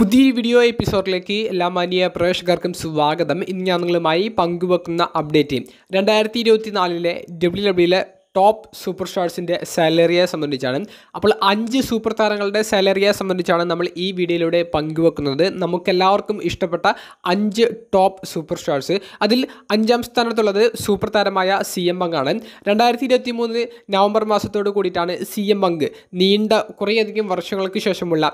പുതിയ വീഡിയോ എപ്പിസോഡിലേക്ക് എല്ലാ മാന്യ പ്രവേശകർക്കും സ്വാഗതം ഇന്ന് ഞാൻ നിങ്ങളുമായി പങ്കുവെക്കുന്ന അപ്ഡേറ്റ് രണ്ടായിരത്തി ഇരുപത്തി നാലിലെ ഡബ്ല്യു ഡബ്ല്യുയിലെ ടോപ്പ് സൂപ്പർ സ്റ്റാർസിൻ്റെ സാലറിയെ സംബന്ധിച്ചാണ് അപ്പോൾ അഞ്ച് സൂപ്പർ താരങ്ങളുടെ സാലറിയെ സംബന്ധിച്ചാണ് നമ്മൾ ഈ വീഡിയോയിലൂടെ പങ്കുവെക്കുന്നത് നമുക്കെല്ലാവർക്കും ഇഷ്ടപ്പെട്ട അഞ്ച് ടോപ്പ് സൂപ്പർ സ്റ്റാർസ് അതിൽ അഞ്ചാം സ്ഥാനത്തുള്ളത് സൂപ്പർ താരമായ സി എം ബംഗാണ് രണ്ടായിരത്തി ഇരുപത്തി മൂന്ന് നവംബർ മാസത്തോട് കൂടിയിട്ടാണ് സി എം ബങ്ക് നീണ്ട കുറേയധികം വർഷങ്ങൾക്ക് ശേഷമുള്ള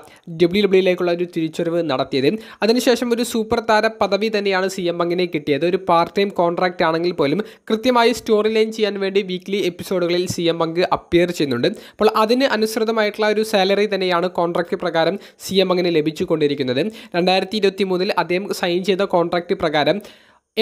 ഡബ്ല്യു ഡബ്ല്യുയിലേക്കുള്ള ഒരു തിരിച്ചറിവ് നടത്തിയത് അതിനുശേഷം ഒരു സൂപ്പർ താര പദവി തന്നെയാണ് സി എം ബംഗിനെ കിട്ടിയത് ഒരു പാർട്ട് ടൈം കോൺട്രാക്റ്റ് ആണെങ്കിൽ പോലും കൃത്യമായി സ്റ്റോറി ലൈൻ ചെയ്യാൻ വേണ്ടി വീക്ക്ലി എപ്പിസോഡുകളിൽ സി എം പങ്ക് അപ്പിയർ ചെയ്യുന്നുണ്ട് അപ്പോൾ അതിന് അനുസൃതമായിട്ടുള്ള ഒരു സാലറി തന്നെയാണ് കോൺട്രാക്ട് പ്രകാരം സി എം അങ്ങനെ ലഭിച്ചുകൊണ്ടിരിക്കുന്നത് രണ്ടായിരത്തി ഇരുപത്തി മൂന്നിൽ അദ്ദേഹം സൈൻ ചെയ്ത കോൺട്രാക്ട് പ്രകാരം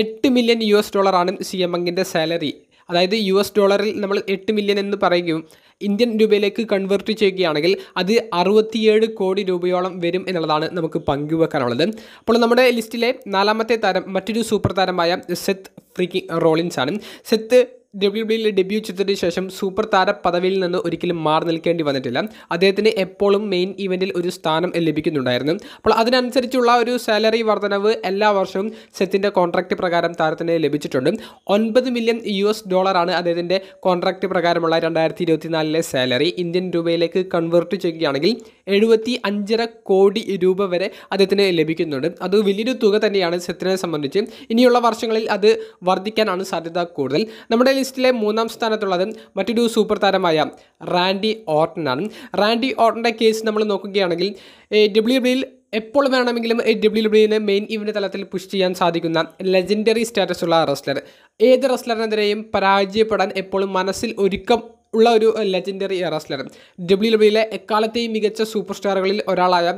എട്ട് മില്യൺ യു എസ് ഡോളറാണ് സി എം അങ്ങിൻ്റെ സാലറി അതായത് യു എസ് ഡോളറിൽ നമ്മൾ എട്ട് മില്യൺ എന്ന് പറയുകയും ഇന്ത്യൻ രൂപയിലേക്ക് കൺവേർട്ട് ചെയ്യുകയാണെങ്കിൽ അത് അറുപത്തിയേഴ് കോടി രൂപയോളം വരും എന്നുള്ളതാണ് നമുക്ക് പങ്കുവെക്കാനുള്ളത് അപ്പോൾ നമ്മുടെ ലിസ്റ്റിലെ നാലാമത്തെ താരം മറ്റൊരു സൂപ്പർ താരമായ സെത്ത് ഫ്രീക്കി റോളിൻസ് ആണ് സെത്ത് ഡബ്ല്യു ഡബ്ല്യുയിൽ ഡെബ്യൂ ചിത്രത്തിന് ശേഷം സൂപ്പർ താര പദവിയിൽ നിന്ന് ഒരിക്കലും മാറി നിൽക്കേണ്ടി വന്നിട്ടില്ല അദ്ദേഹത്തിന് എപ്പോഴും മെയിൻ ഇവൻറ്റിൽ ഒരു സ്ഥാനം ലഭിക്കുന്നുണ്ടായിരുന്നു അപ്പോൾ അതിനനുസരിച്ചുള്ള ഒരു സാലറി വർധനവ് എല്ലാ വർഷവും സെത്തിൻ്റെ കോൺട്രാക്ട് പ്രകാരം താരത്തിന് ലഭിച്ചിട്ടുണ്ട് ഒൻപത് മില്യൺ യു എസ് ഡോളറാണ് അദ്ദേഹത്തിൻ്റെ കോൺട്രാക്ട് പ്രകാരമുള്ള രണ്ടായിരത്തി ഇരുപത്തിനാലിലെ സാലറി ഇന്ത്യൻ രൂപയിലേക്ക് കൺവേർട്ട് ചെയ്യുകയാണെങ്കിൽ എഴുപത്തി അഞ്ചര കോടി രൂപ വരെ അദ്ദേഹത്തിന് ലഭിക്കുന്നുണ്ട് അത് വലിയൊരു തുക തന്നെയാണ് സെത്തിനെ സംബന്ധിച്ച് ഇനിയുള്ള വർഷങ്ങളിൽ അത് വർദ്ധിക്കാനാണ് സാധ്യത കൂടുതൽ നമ്മുടെ ലിസ്റ്റിലെ മൂന്നാം സ്ഥാനത്തുള്ളത് മറ്റൊരു സൂപ്പർ താരമായ റാൻഡി ഓർട്ടനാണ് റാൻഡി ഓർട്ടൻ്റെ കേസ് നമ്മൾ നോക്കുകയാണെങ്കിൽ ഡബ്ല്യു ഡബ്ല്യുയിൽ എപ്പോൾ വേണമെങ്കിലും ഡബ്ല്യു ഡബ്ല്യുവിനെ മെയിൻ ഇവൻ്റ് തലത്തിൽ പുഷ് ചെയ്യാൻ സാധിക്കുന്ന ലെജൻഡറി സ്റ്റാറ്റസ് ഉള്ള റെസ്ലർ ഏത് റെസ്ലറിനെതിരെയും പരാജയപ്പെടാൻ എപ്പോഴും മനസ്സിൽ ഒരുക്കം ഉള്ള ഒരു ലെജൻഡറി റെസ്ലർ ഡബ്ല്യു ഡബ്ല്യുയിലെ എക്കാലത്തെയും മികച്ച സൂപ്പർ സ്റ്റാറുകളിൽ ഒരാളായ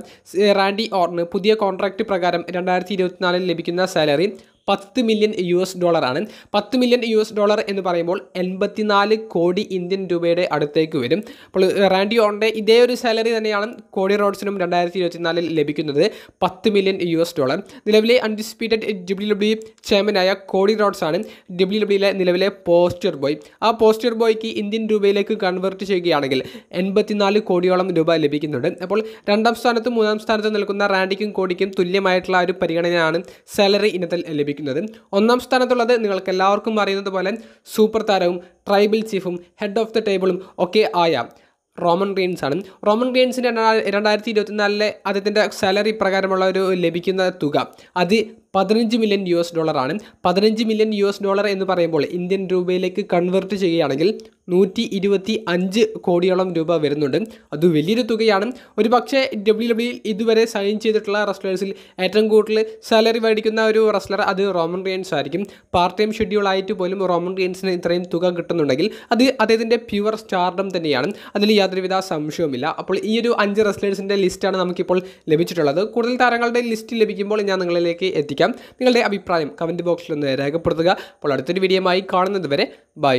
റാൻഡി ഓർണ് പുതിയ കോൺട്രാക്റ്റ് പ്രകാരം രണ്ടായിരത്തി ഇരുപത്തിനാലിൽ ലഭിക്കുന്ന സാലറി പത്ത് മില്യൺ യു എസ് ഡോളറാണ് പത്ത് മില്യൺ യു എസ് ഡോളർ എന്ന് പറയുമ്പോൾ എൺപത്തിനാല് കോടി ഇന്ത്യൻ രൂപയുടെ അടുത്തേക്ക് വരും അപ്പോൾ റാൻഡി ഓണിൻ്റെ ഇതേ ഒരു സാലറി തന്നെയാണ് കോടി റോഡ്സിനും രണ്ടായിരത്തി ഇരുപത്തിനാലിൽ ലഭിക്കുന്നത് പത്ത് മില്യൺ യു എസ് ഡോളർ നിലവിലെ അൺഡിസ്പ്യൂട്ടഡ് ഡബ്ല്യു ഡബ്ല്യു ചെയർമാനായ കോടി റോഡ്സ് ആണ് ഡബ്ല്യു ഡബ്ല്യുയിലെ നിലവിലെ പോസ്റ്റർ ബോയ് ആ പോസ്റ്റർ ബോയ്ക്ക് ഇന്ത്യൻ രൂപയിലേക്ക് കൺവേർട്ട് ചെയ്യുകയാണെങ്കിൽ എൺപത്തിനാല് കോടിയോളം രൂപ ലഭിക്കുന്നുണ്ട് അപ്പോൾ രണ്ടാം സ്ഥാനത്തും മൂന്നാം സ്ഥാനത്തും നിൽക്കുന്ന റാൻഡിക്കും കോടിക്കും തുല്യമായിട്ടുള്ള ഒരു പരിഗണനയാണ് സാലറി ഇനത്തിൽ ലഭിക്കുന്നത് ഉപയോഗിക്കുന്നത് ഒന്നാം സ്ഥാനത്തുള്ളത് നിങ്ങൾക്ക് എല്ലാവർക്കും അറിയുന്നത് പോലെ സൂപ്പർ താരവും ട്രൈബൽ ചീഫും ഹെഡ് ഓഫ് ദ ടേബിളും ഒക്കെ ആയ റോമൻ റീൻസ് ആണ് റോമൻ റീൻസിൻ്റെ രണ്ടായിരത്തി ഇരുപത്തിനാലിലെ അദ്ദേഹത്തിൻ്റെ സാലറി പ്രകാരമുള്ള ഒരു ലഭിക്കുന്ന തുക അത് പതിനഞ്ച് മില്യൺ യു എസ് ഡോളറാണ് പതിനഞ്ച് മില്യൺ യു എസ് ഡോളർ എന്ന് പറയുമ്പോൾ ഇന്ത്യൻ രൂപയിലേക്ക് കൺവേർട്ട് ചെയ്യുകയാണെങ്കിൽ നൂറ്റി ഇരുപത്തി അഞ്ച് കോടിയോളം രൂപ വരുന്നുണ്ട് അത് വലിയൊരു തുകയാണ് ഒരു പക്ഷേ ഡബ്ല്യു ഡബ്ല്യു e ഇതുവരെ സൈൻ ചെയ്തിട്ടുള്ള റെസ്ലേഴ്സിൽ ഏറ്റവും കൂടുതൽ സാലറി മേടിക്കുന്ന ഒരു റെസ്ലർ അത് റോമൻ റിയൻസ് ആയിരിക്കും പാർട്ട് ടൈം ഷെഡ്യൂൾ ആയിട്ട് പോലും റോമൻ റിയൻസിന് ഇത്രയും തുക കിട്ടുന്നുണ്ടെങ്കിൽ അത് അദ്ദേഹത്തിൻ്റെ പ്യുവർ സ്റ്റാർഡം തന്നെയാണ് അതിൽ യാതൊരുവിധ സംശയവുമില്ല അപ്പോൾ ഈ ഒരു അഞ്ച് റെസ്ലേഴ്സിൻ്റെ ലിസ്റ്റാണ് നമുക്കിപ്പോൾ ലഭിച്ചിട്ടുള്ളത് കൂടുതൽ താരങ്ങളുടെ ലിസ്റ്റ് ലഭിക്കുമ്പോൾ ഞാൻ നിങ്ങളിലേക്ക് എത്തിക്കാം നിങ്ങളുടെ അഭിപ്രായം കമൻറ്റ് ബോക്സിൽ ഒന്ന് രേഖപ്പെടുത്തുക അപ്പോൾ അടുത്തൊരു ആയി കാണുന്നത് വരെ ബൈ